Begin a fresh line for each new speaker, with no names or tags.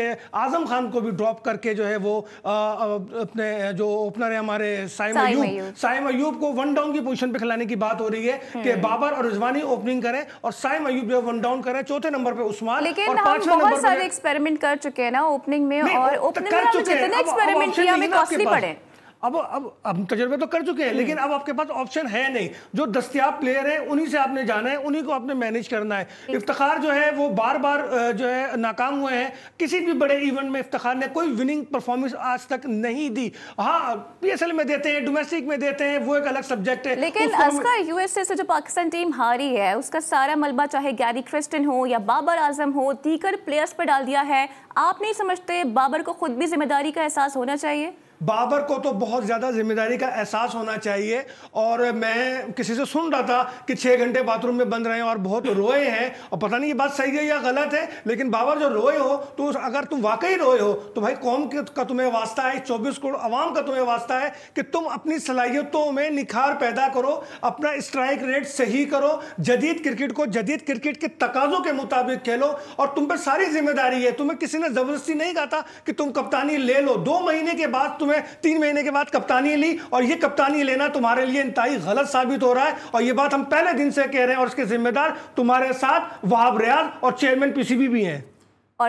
आजम खान को भी ड्रॉप करके जो है वो आ, अपने जो ओपनर है हमारे साइम अयूब साइम अयूब को वन डाउन की पोजीशन पे खिलाने की बात हो रही है कि हम्म। बाबर और रिजवानी ओपनिंग करें और साइम अयूब जो वन डाउन करें चौथे नंबर पे उस्मान लेकिन और हम बहुत सारे
एक्सपेरिमेंट कर चुके हैं ना ओपनिंग में और ओपनिंग तो में जितने एक्सपेरिमेंट किया हमें कॉस्टली पड़े अब अब
अब तजर्बे तो कर चुके हैं लेकिन हम्म। अब आपके पास ऑप्शन है नहीं जो दस्तियाब प्लेयर हैं उन्हीं से आपने जाना है उन्हीं को आपने मैनेज करना है इफ्तार जो है वो बार बार जो है नाकाम हुए हैं किसी भी बड़े इवेंट में इफ्तार ने कोई विनिंग परफॉर्मेंस आज तक नहीं दी हाँ पी में देते हैं डोमेस्टिक में देते हैं वो एक अलग सब्जेक्ट है लेकिन
यूएसए से जो पाकिस्तान टीम हारी है उसका सारा मलबा चाहे गैरी क्रिस्टन हो या बाबर आजम हो दीकर प्लेयर्स पर डाल दिया है आप नहीं समझते बाबर को खुद भी जिम्मेदारी का एहसास होना चाहिए
बाबर को तो बहुत ज़्यादा जिम्मेदारी का एहसास होना चाहिए और मैं किसी से सुन रहा था कि छः घंटे बाथरूम में बंद रहे हैं और बहुत रोए हैं और पता नहीं ये बात सही है या गलत है लेकिन बाबर जो रोए हो तो अगर तुम वाकई रोए हो तो भाई कौम का तुम्हें वास्ता है चौबीस करोड़ आवाम का तुम्हें वास्ता है कि तुम अपनी सलाहियतों में निखार पैदा करो अपना स्ट्राइक रेट सही करो जदीद क्रिकेट को जदीद क्रिकेट के तकाजों के मुताबिक खेलो और तुम पर सारी जिम्मेदारी है तुम्हें किसी ने ज़बरदस्ती नहीं कहा था कि तुम कप्तानी ले लो दो महीने के बाद तुम्हें हुए तीन महीने के बाद कप्तानी ली और ये कप्तानी लेना तुम्हारे लिए इंतई गलत साबित हो रहा है और ये बात हम पहले दिन से कह रहे हैं और इसके जिम्मेदार तुम्हारे साथ वहाब रियाज और चेयरमैन पीसीबी भी हैं